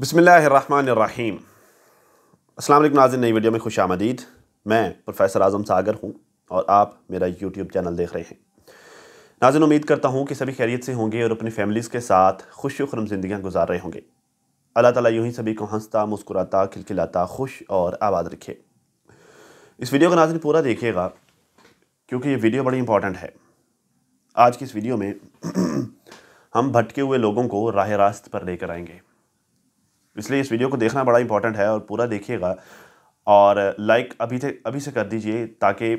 बसमिल अस्सलाम नाजिन नई वीडियो में खुश आमदीद मैं प्रोफेसर आज़म सागर हूँ और आप मेरा यूट्यूब चैनल देख रहे हैं नाजिन उम्मीद करता हूँ कि सभी खैरियत से होंगे और अपनी फैमिलीज़ के साथ खुश खुरम ज़िंदियाँ गुजार रहे होंगे अल्लाह ताला यूँ ही सभी को हंसता मुस्कुराता खिलखिलाता खुश और आबाद रखे इस वीडियो का नाजिन पूरा देखिएगा क्योंकि ये वीडियो बड़ी इंपॉर्टेंट है आज की इस वीडियो में हम भटके हुए लोगों को राह रास्त पर लेकर आएंगे इसलिए इस वीडियो को देखना बड़ा इंपॉर्टेंट है और पूरा देखिएगा और लाइक अभी तक अभी से कर दीजिए ताकि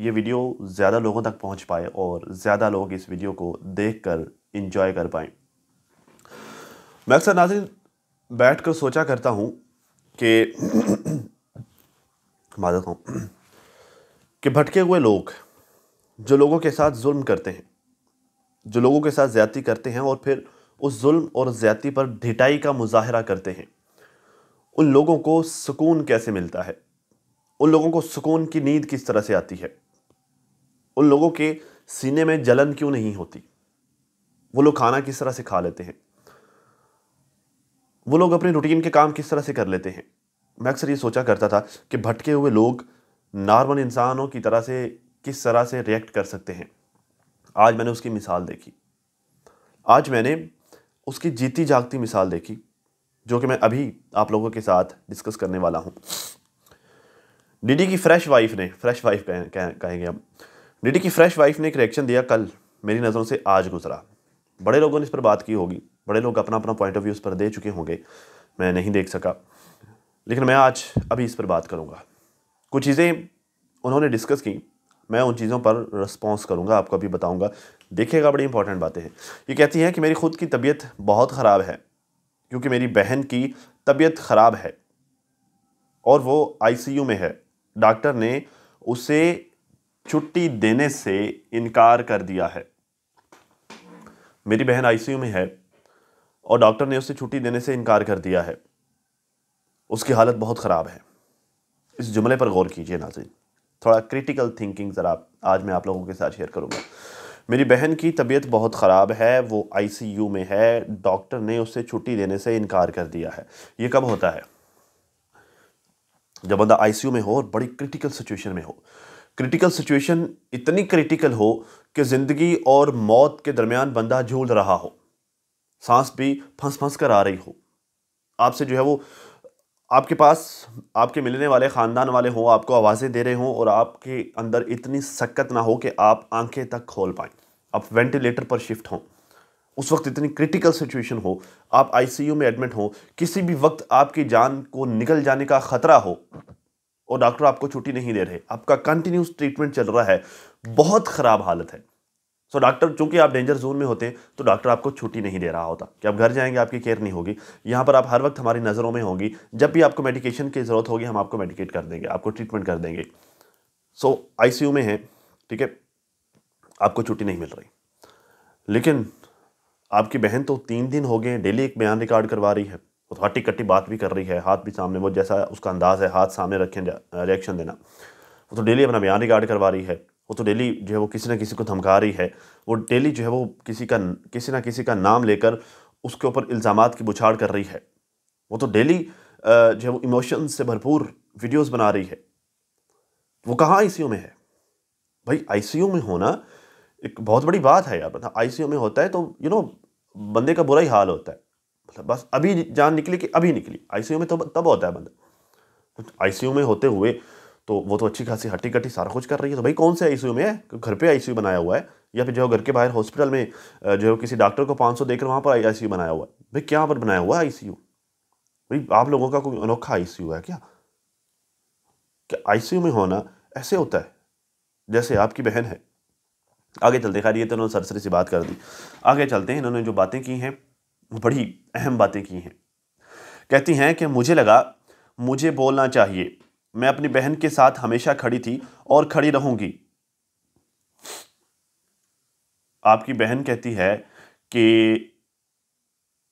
ये वीडियो ज़्यादा लोगों तक पहुंच पाए और ज़्यादा लोग इस वीडियो को देख कर इंजॉय कर पाएँ मैं अक्सर नाजिन बैठ कर सोचा करता हूँ कि मादत हूँ कि भटके हुए लोग जो लोगों के साथ जुल्म करते हैं जो लोगों के साथ ज़्यादती करते हैं और फिर उस जुल्म और ज़्यादती पर ढिटाई का मुजाहरा करते हैं उन लोगों को सुकून कैसे मिलता है उन लोगों को सुकून की नींद किस तरह से आती है उन लोगों के सीने में जलन क्यों नहीं होती वो लोग खाना किस तरह से खा लेते हैं वो लोग अपने रूटीन के काम किस तरह से कर लेते हैं मैं अक्सर ये सोचा करता था कि भटके हुए लोग नॉर्मल इंसानों की तरह से किस तरह से रिएक्ट कर सकते हैं आज मैंने उसकी मिसाल देखी आज मैंने उसकी जीती जागती मिसाल देखी जो कि मैं अभी आप लोगों के साथ डिस्कस करने वाला हूँ डीडी की फ्रेश वाइफ ने फ्रेश वाइफ कह, कह, कहेंगे हम डीडी की फ्रेश वाइफ ने एक रिएक्शन दिया कल मेरी नज़रों से आज गुजरा बड़े लोगों ने इस पर बात की होगी बड़े लोग अपना अपना पॉइंट ऑफ व्यू इस पर दे चुके होंगे मैं नहीं देख सका लेकिन मैं आज अभी इस पर बात करूँगा कुछ चीज़ें उन्होंने डिस्कस की मैं उन चीज़ों पर रिस्पॉन्स करूँगा आपको अभी बताऊँगा देखिएगा बड़ी इंपॉर्टेंट बातें हैं ये कहती हैं कि मेरी खुद की तबीयत बहुत ख़राब है क्योंकि मेरी बहन की तबीयत ख़राब है और वो आईसीयू में है डॉक्टर ने उसे छुट्टी देने से इनकार कर दिया है मेरी बहन आईसीयू में है और डॉक्टर ने उसे छुट्टी देने से इनकार कर दिया है उसकी हालत बहुत ख़राब है इस जुमले पर गौर कीजिए नाजिन थोड़ा क्रिटिकल थिंकिंग ज़रा आज मैं आप लोगों के साथ शेयर करूँगा मेरी बहन की तबीयत बहुत ख़राब है वो आईसीयू में है डॉक्टर ने उससे छुट्टी देने से इनकार कर दिया है ये कब होता है जब बंदा आईसीयू में हो और बड़ी क्रिटिकल सिचुएशन में हो क्रिटिकल सिचुएशन इतनी क्रिटिकल हो कि ज़िंदगी और मौत के दरमियान बंदा झूल रहा हो सांस भी फंस फंस कर आ रही हो आपसे जो है वो आपके पास आपके मिलने वाले ख़ानदान वाले हों आपको आवाज़ें दे रहे हों और आपके अंदर इतनी सक्कत ना हो कि आप आंखें तक खोल पाएँ आप वेंटिलेटर पर शिफ्ट हों उस वक्त इतनी क्रिटिकल सिचुएशन हो आप आईसीयू में एडमिट हो किसी भी वक्त आपकी जान को निकल जाने का ख़तरा हो और डॉक्टर आपको छुट्टी नहीं दे रहे आपका कंटिन्यूस ट्रीटमेंट चल रहा है बहुत ख़राब हालत है सो so, डॉक्टर चूंकि आप डेंजर जोन में होते हैं तो डॉक्टर आपको छुट्टी नहीं दे रहा होता कि आप घर जाएंगे आपकी केयर नहीं होगी यहाँ पर आप हर वक्त हमारी नज़रों में होंगी जब भी आपको मेडिकेशन की ज़रूरत होगी हम आपको मेडिकेट कर देंगे आपको ट्रीटमेंट कर देंगे सो so, आईसीयू में है ठीक है आपको छुट्टी नहीं मिल रही लेकिन आपकी बहन तो तीन दिन हो गए डेली एक बयान रिकॉर्ड करवा रही है वो तो हट्टी कट्टी बात भी कर रही है हाथ भी सामने वो जैसा उसका अंदाज़ है हाथ सामने रखें रिएक्शन देना वो तो डेली अपना बयान रिकॉर्ड करवा रही है वो तो डेली जो है वो किसी ना किसी को धमका रही है वो डेली जो है वो किसी का किसी ना किसी का नाम लेकर उसके ऊपर इल्ज़ाम की बुछाड़ कर रही है वो तो डेली जो है वो इमोशन से भरपूर वीडियोस बना रही है वो कहाँ आईसीयू में है भाई आईसीयू में होना एक बहुत बड़ी बात है यार मतलब आईसीयू में होता है तो यू नो बंदे का बुरा ही हाल होता है मतलब बस अभी जान निकली कि अभी निकली आईसीयू में तो तब होता है बंदा आईसीयू में होते हुए तो वो तो अच्छी खासी हट्टी कट्टी सारा कुछ कर रही है तो भाई कौन से आईसीयू में है घर पे आईसीयू बनाया हुआ है या फिर जो घर के बाहर हॉस्पिटल में जो किसी डॉक्टर को 500 देकर वहाँ पर आईसीयू बनाया हुआ है भाई क्या पर बनाया हुआ है आईसीयू भाई आप लोगों का कोई अनोखा आईसीयू है क्या क्या आईसीयू में होना ऐसे होता है जैसे आपकी बहन है आगे चलते खैर ये तो उन्होंने सरसरी सी बात कर दी आगे चलते हैं इन्होंने जो बातें की हैं बड़ी अहम बातें की हैं कहती हैं कि मुझे लगा मुझे बोलना चाहिए मैं अपनी बहन के साथ हमेशा खड़ी थी और खड़ी रहूंगी आपकी बहन कहती है कि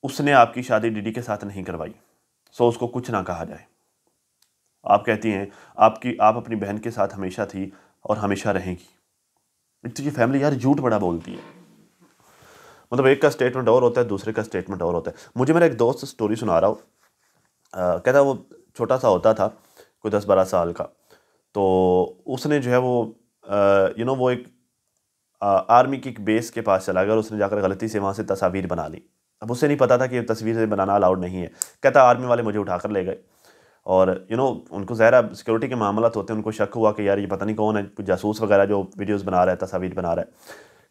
उसने आपकी शादी डीडी के साथ नहीं करवाई सो उसको कुछ ना कहा जाए आप कहती हैं आपकी आप अपनी बहन के साथ हमेशा थी और हमेशा रहेंगी इतनी फैमिली यार झूठ बड़ा बोलती है मतलब एक का स्टेटमेंट और होता है दूसरे का स्टेटमेंट और होता है मुझे मेरा एक दोस्त स्टोरी सुना रहा हो कहता वो छोटा सा होता था कोई दस बारह साल का तो उसने जो है वो यू नो वो एक आ, आर्मी की एक बेस के पास चला गया उसने जाकर गलती से वहाँ से तस्वीर बना ली अब उससे नहीं पता था कि से बनाना अलाउड नहीं है कहता आर्मी वाले मुझे उठाकर ले गए और यू नो उनको ज़ाहिर सिक्योरिटी के मामला तो होते हैं उनको शक हुआ कि यार ये पता नहीं कौन है जासूस वगैरह जो वीडियोस बना रहा है तस्वीर बना रहा है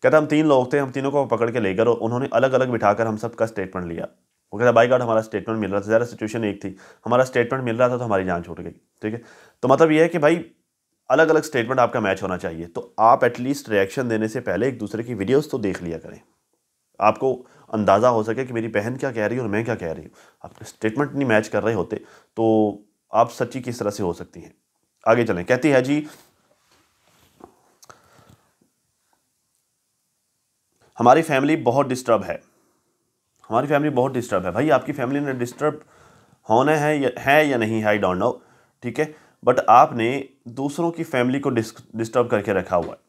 कहता हम तीन लोग थे हम तीनों को पकड़ के लेकर उन्होंने अलग अलग बिठाकर हम सब का स्टेटमेंट लिया वो कहता बाई गार्ड हमारा स्टेटमेंट मिल रहा था तो ज़्यादा सिचुएशन एक थी हमारा स्टेटमेंट मिल रहा था तो हमारी जान छूट गई ठीक है तो मतलब ये है कि भाई अलग अलग स्टेटमेंट आपका मैच होना चाहिए तो आप एटलीस्ट रिएक्शन देने से पहले एक दूसरे की वीडियोस तो देख लिया करें आपको अंदाज़ा हो सके कि मेरी बहन क्या कह रही है और मैं क्या कह रही हूँ आपके स्टेटमेंट नहीं मैच कर रहे होते तो आप सच्ची किस तरह से हो सकती हैं आगे चलें कहती है जी हमारी फैमिली बहुत डिस्टर्ब है हमारी फैमिली बहुत डिस्टर्ब है भाई आपकी फैमिली ने डिस्टर्ब होने हैं या है या नहीं है आई डोंट नो ठीक है बट आपने दूसरों की फैमिली को डिस्टर्ब करके रखा हुआ है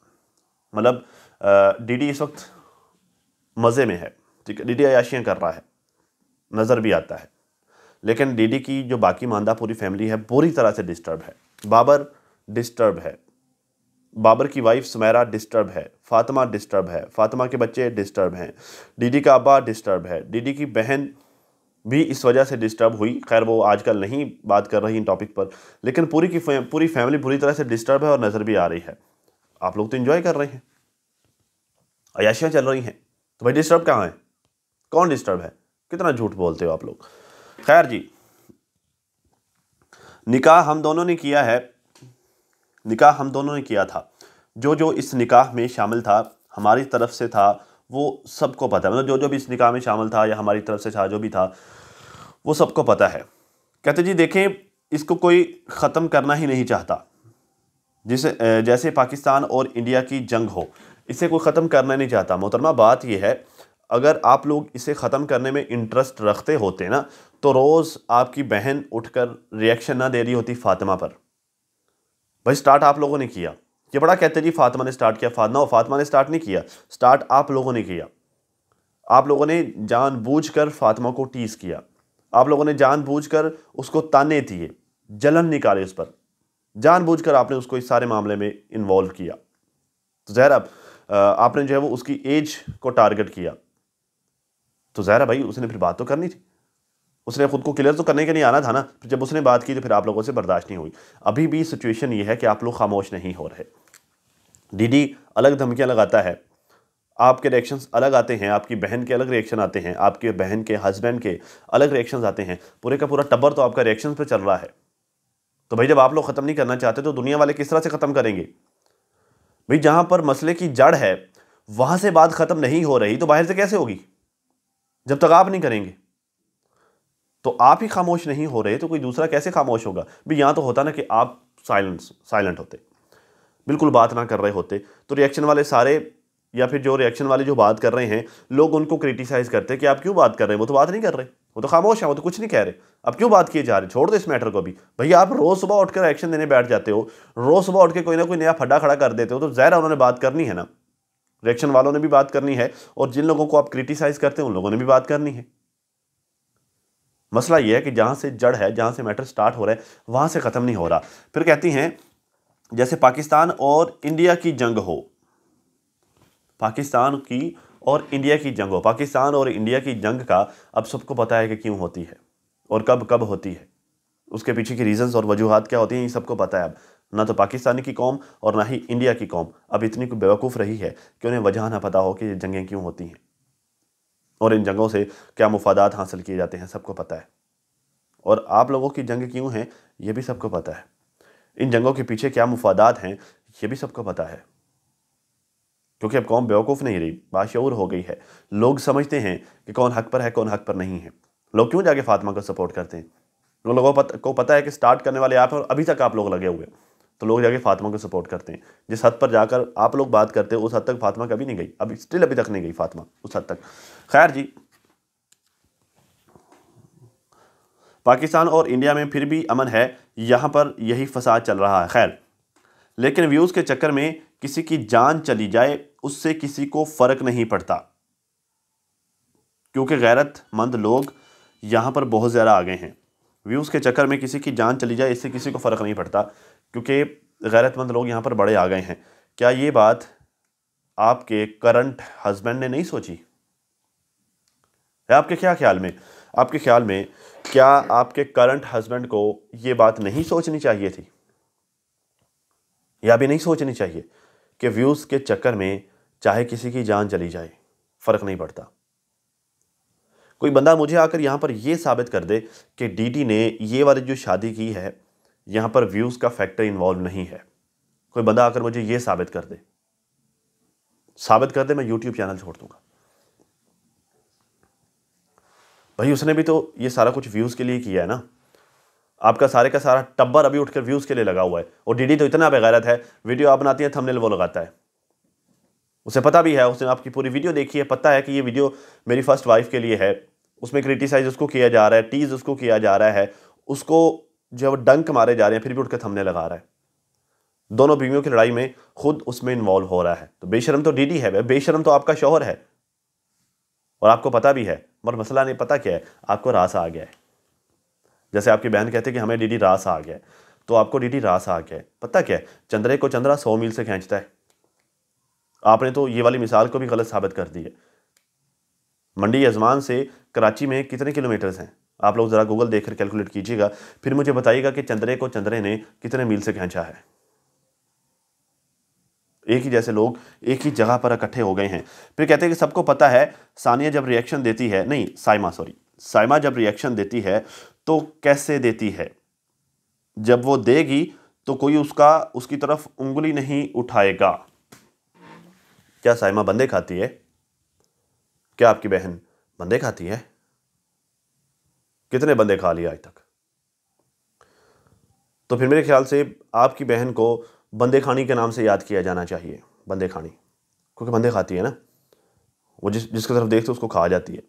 मतलब डीडी इस वक्त मज़े में है ठीक है डीडी अयाशियाँ कर रहा है नज़र भी आता है लेकिन डीडी की जो बाकी मानदा पूरी फैमिली है बुरी तरह से डिस्टर्ब है बाबर डिस्टर्ब है बाबर की वाइफ सुमैरा डिस्टर्ब है फातिमा डिस्टर्ब है फातिमा के बच्चे डिस्टर्ब हैं डीडी का अब्बा डिस्टर्ब है डीडी की बहन भी इस वजह से डिस्टर्ब हुई खैर वो आजकल नहीं बात कर रही इन टॉपिक पर लेकिन पूरी की पूरी फैमिली बुरी तरह से डिस्टर्ब है और नज़र भी आ रही है आप लोग तो इन्जॉय कर रहे हैं अयाशियाँ चल रही हैं तो भाई डिस्टर्ब कहाँ है कौन डिस्टर्ब है कितना झूठ बोलते हो आप लोग खैर जी निकाह हम दोनों ने किया है निकाह हम दोनों ने किया था जो जो इस निकाह में शामिल था हमारी तरफ से था वो सबको पता है मतलब जो जो भी इस निकाह में शामिल था या हमारी तरफ से था जो भी था वो सबको पता है कहते जी देखें इसको कोई ख़त्म करना ही नहीं चाहता जिसे जैसे पाकिस्तान और इंडिया की जंग हो इसे कोई ख़त्म करना नहीं चाहता मोहतरमा बात यह है अगर आप लोग इसे ख़त्म करने में इंटरेस्ट रखते होते ना तो रोज़ आपकी बहन उठकर रिएक्शन ना दे रही होती फातिमा पर भाई स्टार्ट आप लोगों ने किया ये बड़ा कहते जी फातिमा ने स्टार्ट किया फातमा फातिमा ने स्टार्ट नहीं किया स्टार्ट आप लोगों ने किया आप लोगों ने जानबूझकर फातिमा को टीस किया आप लोगों ने जानबूझकर उसको ताने दिए जलन निकाले उस पर जानबूझकर आपने उसको इस सारे मामले में इन्वॉल्व किया तो जहर अब आपने जो है वो उसकी एज को टारगेट किया तो जहरा भाई उसने फिर बात तो करनी थी उसने खुद को क्लियर तो करने के लिए आना था ना जब उसने बात की तो फिर आप लोगों से बर्दाश्त नहीं हुई अभी भी सिचुएशन ये है कि आप लोग खामोश नहीं हो रहे डीडी अलग धमकियाँ लगाता है आपके रिएक्शंस अलग आते हैं आपकी बहन के अलग रिएक्शन आते हैं आपके बहन के हस्बैंड के अलग रिएक्शंस आते हैं पूरे का पूरा टब्बर तो आपका रिएक्शन पे चल रहा है तो भाई जब आप लोग ख़त्म नहीं करना चाहते तो दुनिया वाले किस तरह से ख़त्म करेंगे भाई जहाँ पर मसले की जड़ है वहाँ से बात ख़त्म नहीं हो रही तो बाहर से कैसे होगी जब तक आप नहीं करेंगे तो आप ही खामोश नहीं हो रहे तो कोई दूसरा कैसे खामोश होगा भाई यहाँ तो होता ना कि आप साइलेंस साइलेंट होते बिल्कुल बात ना कर रहे होते तो रिएक्शन वाले सारे या फिर जो रिएक्शन वाले जो बात कर रहे हैं लोग उनको क्रिटिसाइज़ करते हैं कि आप क्यों बात कर रहे हैं वो तो बात नहीं कर रहे वो तो खामोश है वो तो कुछ नहीं कह रहे अब क्यों बात किए जा रहे छोड़ दो इस मैटर को भी भैया आप रोज़ सुबह उठकर एक्शन देने बैठ जाते हो रोज़ सुबह उठ के कोई ना कोई नया फड्डा खड़ा कर देते हो तो ज़ाहिर उन्होंने बात करनी है ना रिएक्शन वालों ने भी बात करनी है और जिन लोगों को आप क्रिटिसाइज़ करते हैं उन लोगों ने भी बात करनी है मसला ये है कि जहाँ से जड़ है जहाँ से मैटर स्टार्ट हो रहा है वहाँ से ख़त्म नहीं हो रहा फिर कहती हैं जैसे पाकिस्तान और इंडिया की जंग हो पाकिस्तान की और इंडिया की जंग हो पाकिस्तान और इंडिया की जंग का अब सबको पता है कि क्यों होती है और कब कब होती है उसके पीछे की रीजंस और वजूहत क्या होती हैं ये सबको पता है अब ना तो पाकिस्तानी की कौम और ना ही इंडिया की कौम अब इतनी बेवकूफ़ रही है कि उन्हें वजह ना पता हो कि ये जंगें क्यों होती हैं और इन जंगों से क्या मुफादात हासिल किए जाते हैं सबको पता है और आप लोगों की जंग क्यों हैं ये भी सबको पता है इन जंगों के पीछे क्या मुफादात हैं ये भी सबको पता है क्योंकि अब कौम बेवकूफ़ नहीं रही बाशूर हो गई है लोग समझते हैं कि कौन हक पर है कौन हक पर नहीं है लोग क्यों जाके फातिमा को सपोर्ट करते हैं उन लोगों को पता है कि स्टार्ट करने वाले आप हैं और अभी तक आप लोग लगे हुए हैं तो लोग जाके फातिमा को सपोर्ट करते हैं जिस हद पर जाकर आप लोग बात करते हो उस हद तक फातिमा कभी नहीं गई अभी स्टिल अभी तक नहीं गई फातिमा उस हद तक खैर जी पाकिस्तान और इंडिया में फिर भी अमन है यहाँ पर यही फसाद चल रहा है खैर लेकिन व्यूज़ के चक्कर में किसी की जान चली जाए उससे किसी को फ़र्क नहीं पड़ता क्योंकि गैरतमंद लोग यहाँ पर बहुत ज़्यादा आ गए हैं व्यूज़ के चक्कर में किसी की जान चली जाए इससे किसी को फ़र्क नहीं पड़ता क्योंकि गैरतमंद लोग यहाँ पर बड़े आ गए हैं क्या ये बात आपके करंट हस्बैंड ने नहीं सोची है आपके क्या ख्याल में आपके ख्याल में क्या आपके करंट हस्बैंड को ये बात नहीं सोचनी चाहिए थी या भी नहीं सोचनी चाहिए कि व्यूज़ के चक्कर में चाहे किसी की जान चली जाए फ़र्क नहीं पड़ता कोई बंदा मुझे आकर यहाँ पर यह साबित कर दे कि डीडी ने ये वाली जो शादी की है यहां पर व्यूज़ का फैक्टर इन्वॉल्व नहीं है कोई बंदा आकर मुझे यह साबित कर दे साबित कर दे मैं यूट्यूब चैनल छोड़ दूंगा भाई उसने भी तो ये सारा कुछ व्यूज़ के लिए किया है ना आपका सारे का सारा टब्बर अभी उठकर व्यूज़ के लिए लगा हुआ है और डीडी तो इतना बेगैरत है वीडियो आप बनाती है थंबनेल वो लगाता है उसे पता भी है उसने आपकी पूरी वीडियो देखी है पता है कि ये वीडियो मेरी फर्स्ट वाइफ के लिए है उसमें क्रिटिसाइज उसको किया जा रहा है टीज़ उसको किया जा रहा है उसको जो है डंक मारे जा रहे हैं फिर भी उठकर थमने लगा रहा है दोनों बीवियों की लड़ाई में खुद उसमें इन्वॉल्व हो रहा है तो बेशरम तो डीडी है बेशरम तो आपका शोहर है और आपको पता भी है मगर मसला नहीं पता क्या है आपको रास आ गया है जैसे आपकी बहन कहते हैं कि हमें डीडी रास आ गया है तो आपको डीडी रास आ गया है पता क्या है चंद्रे को चंद्रा सौ मील से खींचता है आपने तो ये वाली मिसाल को भी गलत साबित कर दी है मंडी यजमान से कराची में कितने किलोमीटर्स हैं आप लोग ज़रा गूगल देख कर कैलकुलेट कीजिएगा फिर मुझे बताइएगा कि चंद्रे को चंद्रे ने कितने मील से खेचा है एक ही जैसे लोग एक ही जगह पर इकट्ठे हो गए हैं फिर कहते हैं कि सबको पता है सानिया जब रिएक्शन देती है नहीं साइमा सॉरी साइमा जब रिएक्शन देती है तो कैसे देती है जब वो देगी तो कोई उसका उसकी तरफ उंगली नहीं उठाएगा क्या साइमा बंदे खाती है क्या आपकी बहन बंदे खाती है कितने बंदे खा लिए आज तक तो फिर मेरे ख्याल से आपकी बहन को बंदे खानी के नाम से याद किया जाना चाहिए बंदे खानी क्योंकि बंदे खाती है ना वो जिस जिसकी तरफ देखते उसको खा जाती है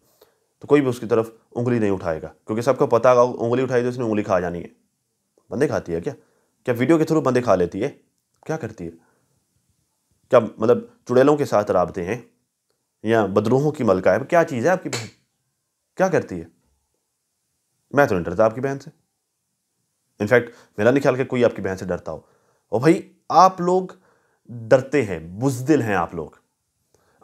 तो कोई भी उसकी तरफ उंगली नहीं उठाएगा क्योंकि सबको पता होगा उंगली उठाई तो उसने उंगली खा जानी है बंदे खाती है क्या क्या वीडियो के थ्रू बंदे खा लेती है क्या करती है क्या मतलब चुड़ैलों के साथ रबते हैं या बदरूहों की मलका है क्या चीज़ है आपकी बहन क्या करती है मैं तो नहीं डरता आपकी बहन से इनफैक्ट मेरा नहीं ख्याल कि कोई आपकी बहन से डरता हो और भाई आप लोग डरते हैं बुजदिल हैं आप लोग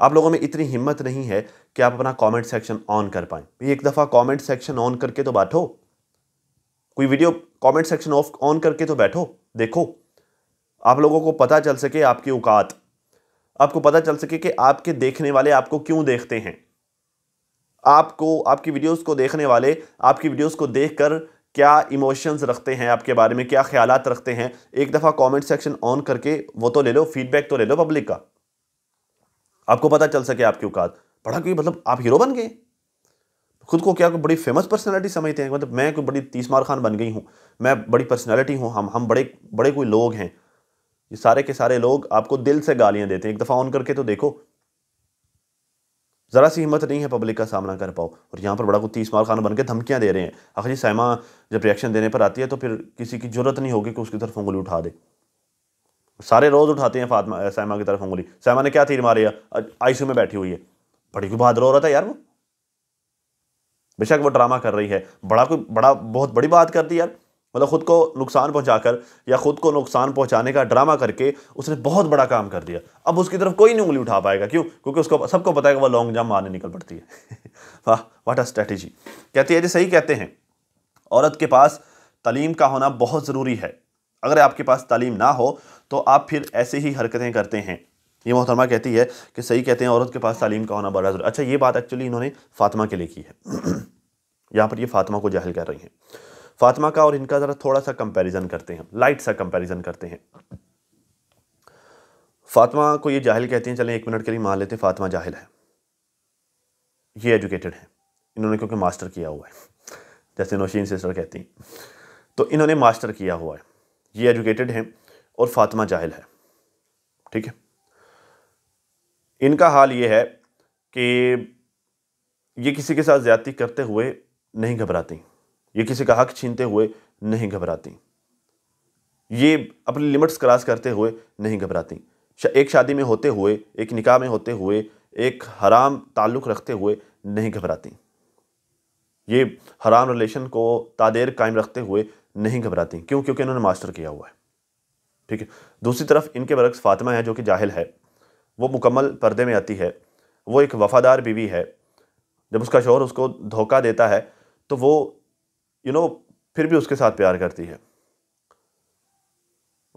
आप लोगों में इतनी हिम्मत नहीं है कि आप अपना कमेंट सेक्शन ऑन कर पाएँ एक दफ़ा कमेंट सेक्शन ऑन करके तो बैठो कोई video comment section off on करके तो बैठो देखो आप लोगों को पता चल सके आपकी औकात आपको पता चल सके कि आपके देखने वाले आपको क्यों देखते हैं आपको आपकी वीडियोस को देखने वाले आपकी वीडियोस को देखकर क्या इमोशंस रखते हैं आपके बारे में क्या ख्याल रखते हैं एक दफ़ा कमेंट सेक्शन ऑन करके वो तो ले लो फीडबैक तो ले लो पब्लिक का आपको पता चल सके आपकी औकात पढ़ा क्योंकि मतलब आप हीरो बन गए खुद को क्या को बड़ी फेमस पर्सनैलिटी समझते हैं मतलब मैं कोई बड़ी तीसमार खान बन गई हूँ मैं बड़ी पर्सनैलिटी हूँ हम हम बड़े बड़े कोई लोग हैं ये सारे के सारे लोग आपको दिल से गालियाँ देते हैं एक दफ़ा ऑन करके तो देखो ज़रा सी हिम्मत नहीं है पब्लिक का सामना कर पाओ और यहाँ पर बड़ा तीस इस्माल खान बन के धमकियाँ दे रहे हैं जी सैमा जब रिएक्शन देने पर आती है तो फिर किसी की जरूरत नहीं होगी कि उसकी तरफ उंगली उठा दे सारे रोज़ उठाते हैं फातमा सैमा की तरफ उंगली सैमा ने क्या तीर मारे आई आई में बैठी हुई है बड़ी कोई बहादुर हो रहा था यार वो बेशक वो ड्रामा कर रही है बड़ा कोई बड़ा बहुत बड़ी बात कर दी यार मतलब ख़ुद को नुकसान पहुंचाकर या ख़ुद को नुकसान पहुंचाने का ड्रामा करके उसने बहुत बड़ा काम कर दिया अब उसकी तरफ कोई नहीं उंगली उठा पाएगा क्यों क्योंकि उसको सबको पता है कि वह लॉन्ग जंप मारने निकल पड़ती है वाह वाट अ स्ट्रैटेजी कहती है जी सही कहते हैं औरत के पास तलीम का होना बहुत ज़रूरी है अगर आपके पास तलीम ना हो तो आप फिर ऐसे ही हरकतें करते हैं ये मोहतरमा कहती है कि सही कहते हैं औरत के पास तालीम का होना बड़ा ज़रूरी अच्छा ये बात एक्चुअली इन्होंने फातिमा के लिए की है यहाँ पर ये फातिमा को जाहिल कर रही हैं फातिमा का और इनका ज़रा थोड़ा सा कंपैरिजन करते हैं लाइट सा कंपैरिजन करते हैं फातिमा को ये जाहिल कहते हैं चलें एक मिनट के लिए मान लेते फातिमा जाहिल है ये एजुकेटेड है इन्होंने क्योंकि मास्टर किया हुआ है जैसे नौशीन सिस्टर कहती हैं तो इन्होंने मास्टर किया हुआ है ये एजुकेटेड हैं और फातिमा जाहिल है ठीक है इनका हाल ये है कि ये किसी के साथ ज़्यादती करते हुए नहीं घबराती ये किसी का हक छीनते हुए नहीं घबराती ये अपनी लिमिट्स क्रॉस करते हुए नहीं घबराती एक शादी में होते हुए एक निकाह में होते हुए एक हराम ताल्लुक़ रखते हुए नहीं घबराती ये हराम रिलेशन को तादेर कायम रखते हुए नहीं घबराती क्यों क्योंकि इन्होंने मास्टर किया हुआ है ठीक है दूसरी तरफ इनके बरक्स फातिमा है जो कि जाहिल है वो मुकम्मल पर्दे में आती है वो एक वफ़ादार बीवी है जब उसका शोहर उसको धोखा देता है तो वो यू नो फिर भी उसके साथ प्यार करती है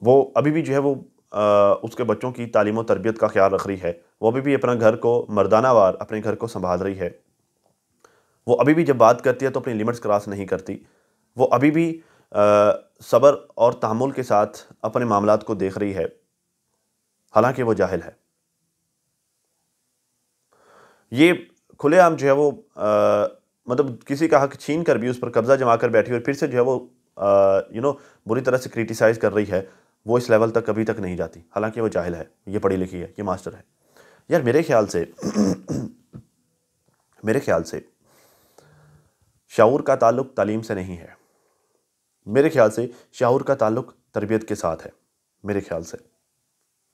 वो अभी भी जो है वो आ, उसके बच्चों की तालीम और तरबियत का ख्याल रख रही है वो अभी भी अपना घर को मर्दानावार अपने घर को संभाल रही है वो अभी भी जब बात करती है तो अपनी लिमिट्स क्रॉस नहीं करती वो अभी भी सब्र और तहमुल के साथ अपने मामला को देख रही है हालांकि वो जाहिल है ये खुलेआम जो है वो आ, मतलब किसी का हक छीन कर भी उस पर कब्ज़ा जमा कर बैठी और फिर से जो है वो यू नो बुरी तरह से क्रिटिसाइज़ कर रही है वो इस लेवल तक कभी तक नहीं जाती हालांकि वो जाहिल है ये पढ़ी लिखी है ये मास्टर है यार मेरे ख्याल से मेरे ख्याल से शाऊर का ताल्लुक तालीम से नहीं है मेरे ख्याल से शाऊर का ताल्लुक तरबियत के साथ है मेरे ख्याल से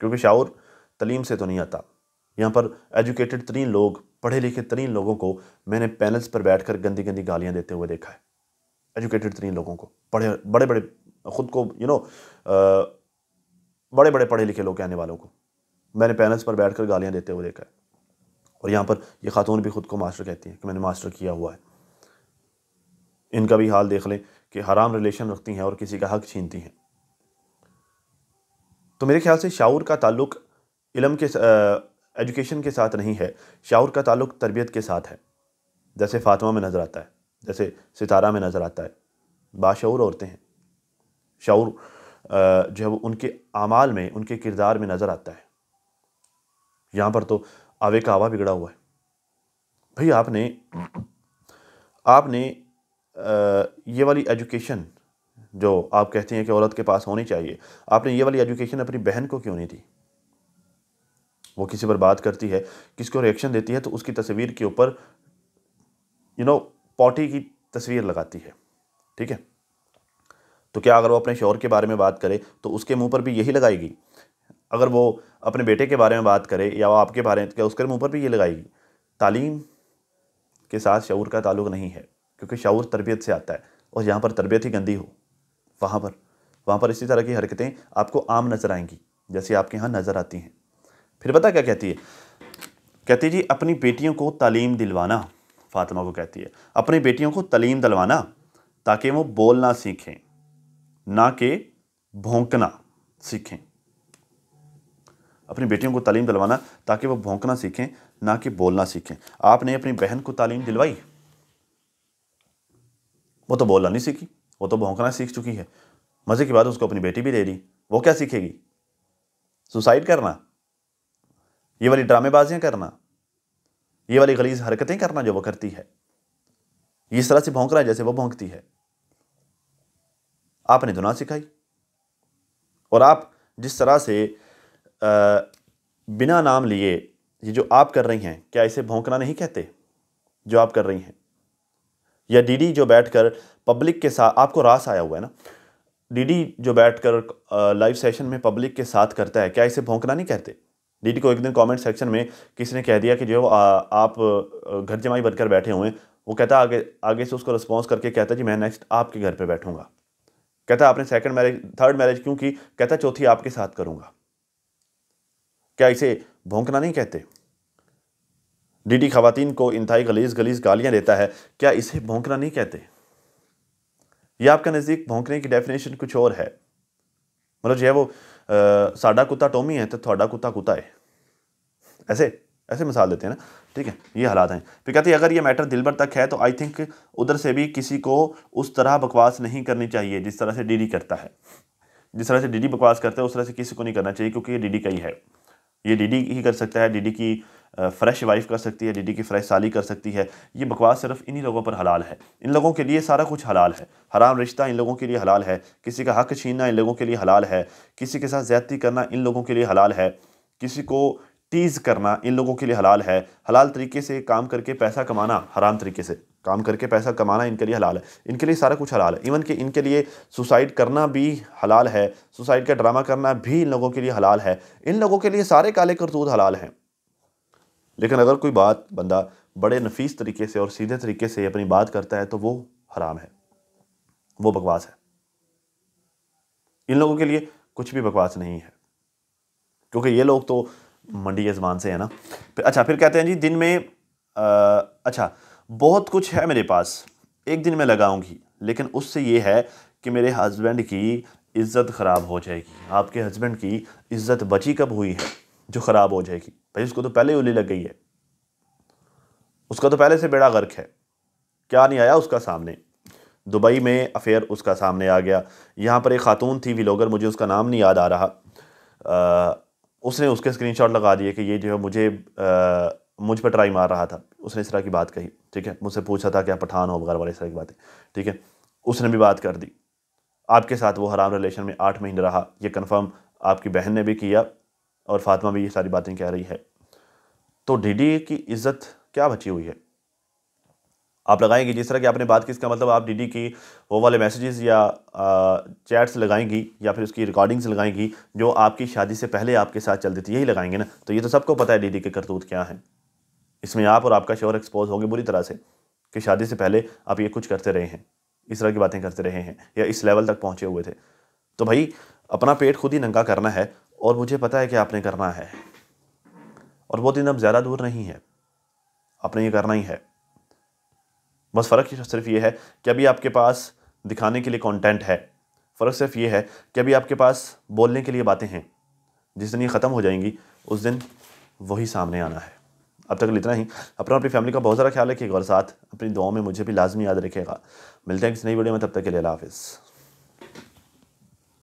क्योंकि शाऊर तलीम से तो नहीं आता यहाँ पर एजुकेटेड तरीन लोग पढ़े लिखे तरीन लोगों को मैंने पैनल्स पर बैठ कर गंदी गंदी गालियाँ देते हुए देखा है एजुकेटेड तरीन लोगों को पढ़े बड़े बड़े ख़ुद को यू नो बड़े बड़े पढ़े लिखे लोग कहने वालों को मैंने पैनल्स पर बैठ कर गालियाँ देते हुए देखा है और यहाँ पर ये खातून भी ख़ुद को मास्टर कहती हैं कि मैंने मास्टर किया हुआ है इनका भी हाल देख लें कि हराम रिलेशन रखती हैं और किसी का हक छीनती हैं तो मेरे ख्याल से शाऊर का ताल्लुक इलम के एजुकेशन के साथ नहीं है शाऊर का ताल्लुक तरबियत के साथ है जैसे फातमा में नज़र आता है जैसे सितारा में नज़र आता है बाशूर औरतें हैं शाऊर जो है वो उनके अमाल में उनके किरदार में नज़र आता है यहाँ पर तो आवे का आवा बिगड़ा हुआ है भाई आपने आपने ये वाली एजुकेशन जो आप कहते हैं कि औरत के पास होनी चाहिए आपने ये वाली एजुकेशन अपनी बहन को क्यों नहीं दी वो किसी पर बात करती है किसी को रिएक्शन देती है तो उसकी तस्वीर के ऊपर यू नो पॉटी की तस्वीर लगाती है ठीक है तो क्या अगर वो अपने शोर के बारे में बात करे तो उसके मुंह पर भी यही लगाएगी अगर वो अपने बेटे के बारे में बात करे या वो आपके बारे में तो क्या उसके मुंह पर भी ये लगाएगी तालीम के साथ शूर का ताल्लुक नहीं है क्योंकि शूर तरबियत से आता है और यहाँ पर तरबियत ही गंदी हो वहाँ पर वहाँ पर इसी तरह की हरकतें आपको आम नज़र आएंगी जैसे आपके यहाँ नज़र आती हैं फिर पता क्या कहती है कहती है जी अपनी बेटियों को तालीम दिलवाना फातिमा को कहती है अपनी बेटियों को तलीम दिलवाना ताकि वो बोलना सीखें ना कि भोंकना सीखें अपनी बेटियों को तालीम दिलवाना ताकि वो भोंकना सीखें ना कि बोलना सीखें आपने अपनी बहन को तालीम दिलवाई वो तो बोलना नहीं सीखी वो तो भोंकना सीख चुकी है मज़े की बात उसको अपनी बेटी भी दे दी वो क्या सीखेगी सुसाइड करना ये वाली ड्रामेबाजियाँ करना ये वाली गलीज हरकतें करना जो वो करती है इस तरह से भोंक रहा है जैसे वो भोंकती है आपने दुना तो सिखाई और आप जिस तरह से आ, बिना नाम लिए ये जो आप कर रही हैं क्या इसे भोंकना नहीं कहते जो आप कर रही हैं या डीडी जो बैठकर पब्लिक के साथ आपको रास आया हुआ है ना डीडी जो बैठकर लाइव सेशन में पब्लिक के साथ करता है क्या इसे भोंकना नहीं कहते डी को एक दिन कमेंट सेक्शन में किसी ने कह दिया कि जो आ, आप घर जमाई बनकर बैठे हुए वो कहता आगे आगे से उसको रिस्पॉन्स करके कहता जी मैं नेक्स्ट आपके घर पर बैठूँगा कहता आपने सेकेंड मैरिज थर्ड मैरिज क्यों की कहता चौथी आपके साथ करूँगा क्या इसे भोंकना नहीं कहते डीडी खातन को इंतहाई गलीज गलीज गालियां देता है क्या इसे भोंकना नहीं कहते यह आपका नज़दीक भोंकने की डेफिनेशन कुछ और है मतलब जो है वो साडा कुत्ता टोमी है तो थोड़ा कुत्ता कुत्ता है ऐसे ऐसे मिसाल देते हैं ना ठीक है ये हालात हैं फिर कहते हैं अगर ये मैटर दिल भर तक है तो आई थिंक उधर से भी किसी को उस तरह बकवास नहीं करनी चाहिए जिस तरह से डीडी करता है जिस तरह से डीडी बकवास करता है उस तरह से किसी को नहीं करना चाहिए क्योंकि ये डीडी का ही है ये डीडी ही कर सकता है डीडी की फ्रेश वाइफ कर सकती है डीडी की फ्रेश साली कर सकती है ये बकवास सिर्फ इन्हीं लोगों पर हलाल है इन लोगों के लिए सारा कुछ हलाल है हराम रिश्ता इन लोगों के लिए हलाल है किसी का हक छीनना इन लोगों के लिए हलाल है किसी के साथ ज्यादती करना इन लोगों के लिए हलाल है किसी को टीज़ करना इन लोगों के लिए हलाल है हलाल तरीके से काम करके पैसा कमाना हराम तरीके से काम करके पैसा कमाना इनके लिए हलाल है इनके लिए सारा कुछ हलाल है इवन कि इनके लिए सुसाइड करना भी हलाल है सुसाइड का ड्रामा करना भी इन लोगों के लिए हलाल है इन लोगों के लिए सारे काले करतूत हलाल हैं लेकिन अगर कोई बात बंदा बड़े नफीस तरीके से और सीधे तरीके से अपनी बात करता है तो वो हराम है वो बकवास है इन लोगों के लिए कुछ भी बकवास नहीं है क्योंकि ये लोग तो मंडी के ज़बान से है ना फिर अच्छा फिर कहते हैं जी दिन में आ, अच्छा बहुत कुछ है मेरे पास एक दिन मैं लगाऊंगी लेकिन उससे ये है कि मेरे हस्बैंड की इज़्ज़त ख़राब हो जाएगी आपके हस्बैंड की इज़्ज़त बची कब हुई है जो ख़राब हो जाएगी भाई उसको तो पहले ही उली लग गई है उसका तो पहले से बेड़ा गर्क है क्या नहीं आया उसका सामने दुबई में अफ़ेयर उसका सामने आ गया यहाँ पर एक ख़ातून थी विलोगर मुझे उसका नाम नहीं याद आ रहा आ, उसने उसके स्क्रीनशॉट लगा दिए कि ये जो है मुझे आ, मुझ पर ट्राई मार रहा था उसने इस तरह की बात कही ठीक है मुझसे पूछा था कि आप पठान हो वगैरह वाले इस तरह की बातें ठीक है उसने भी बात कर दी आपके साथ वो हराम रिलेशन में आठ महीने रहा ये कन्फर्म आपकी बहन ने भी किया और फातिमा भी ये सारी बातें कह रही है तो डीडी की इज़्ज़त क्या बची हुई है आप लगाएंगी जिस तरह की आपने बात की इसका मतलब आप डीडी की वो वाले मैसेजेस या चैट्स लगाएंगी या फिर उसकी रिकॉर्डिंग्स लगाएंगी जो आपकी शादी से पहले आपके साथ चलती थी यही लगाएंगे ना तो ये तो सबको पता है डीडी के करतूत क्या हैं इसमें आप और आपका शोर एक्सपोज होंगे बुरी तरह से कि शादी से पहले आप ये कुछ करते रहे हैं इस तरह की बातें करते रहे हैं या इस लेवल तक पहुँचे हुए थे तो भाई अपना पेट खुद ही नंगा करना है और मुझे पता है कि आपने करना है और वो दिन अब ज़्यादा दूर नहीं है आपने ये करना ही है बस फ़र्क सिर्फ ये है कि अभी आपके पास दिखाने के लिए कंटेंट है फ़र्क सिर्फ ये है कि अभी आपके पास बोलने के लिए बातें हैं जिस दिन ये ख़त्म हो जाएंगी उस दिन वही सामने आना है अब तक इतना ही अपना अपनी फैमिली का बहुत सारा ख्याल रखिएगा और साथ अपनी दुआओं में मुझे भी लाजमी याद रखेगा मिलते हैं किसी नई वीडियो में तब तक के लिए हाफिज़